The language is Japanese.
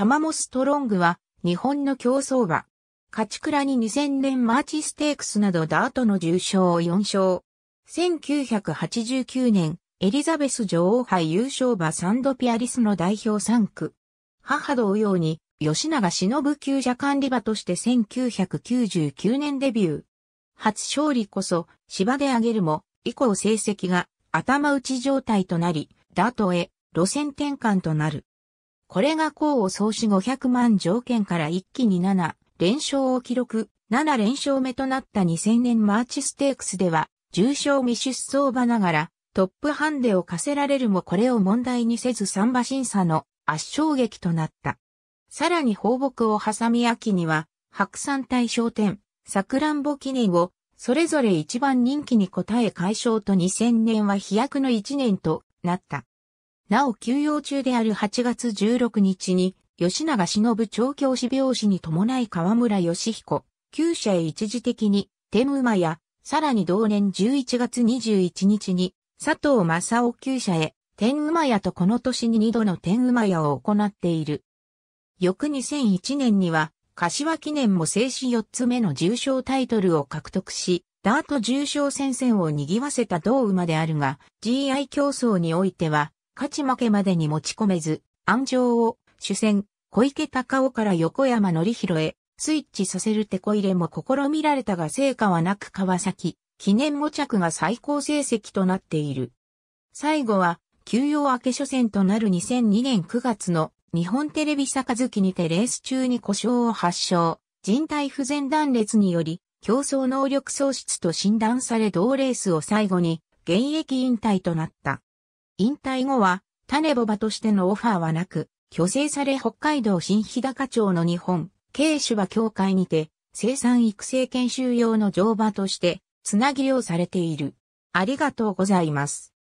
タマモストロングは、日本の競走馬。勝ち倉に2000年マーチステークスなどダートの重賞を4勝。1989年、エリザベス女王杯優勝馬サンドピアリスの代表3区。母同様に、吉永忍旧者管理馬として1999年デビュー。初勝利こそ、芝であげるも、以降成績が頭打ち状態となり、ダートへ路線転換となる。これが功を創し500万条件から一気に7連勝を記録、7連勝目となった2000年マーチステークスでは、重賞未出走馬ながら、トップハンデを課せられるもこれを問題にせず3馬審査の圧勝劇となった。さらに放牧を挟み秋には、白山大商店、桜んぼ記念を、それぞれ一番人気に応え解消と2000年は飛躍の1年となった。なお休養中である8月16日に、吉永忍調教師病死に伴い河村義彦、旧社へ一時的に、天馬や、さらに同年11月21日に、佐藤正夫旧社へ、天馬屋とこの年に二度の天馬屋を行っている。翌2001年には、柏記念も静止四つ目の重賞タイトルを獲得し、ダート重賞戦線を賑わせた同馬であるが、GI 競争においては、勝ち負けまでに持ち込めず、安城を主戦、小池隆夫から横山典弘へ、スイッチさせる手こ入れも試みられたが成果はなく川崎、記念5着が最高成績となっている。最後は、休養明け初戦となる2002年9月の日本テレビ杯にてレース中に故障を発症、人体不全断裂により、競争能力喪失と診断され同レースを最後に現役引退となった。引退後は、種ボバとしてのオファーはなく、虚勢され北海道新日高町の日本、軽種馬協会にて、生産育成研修用の乗馬として、つなぎをされている。ありがとうございます。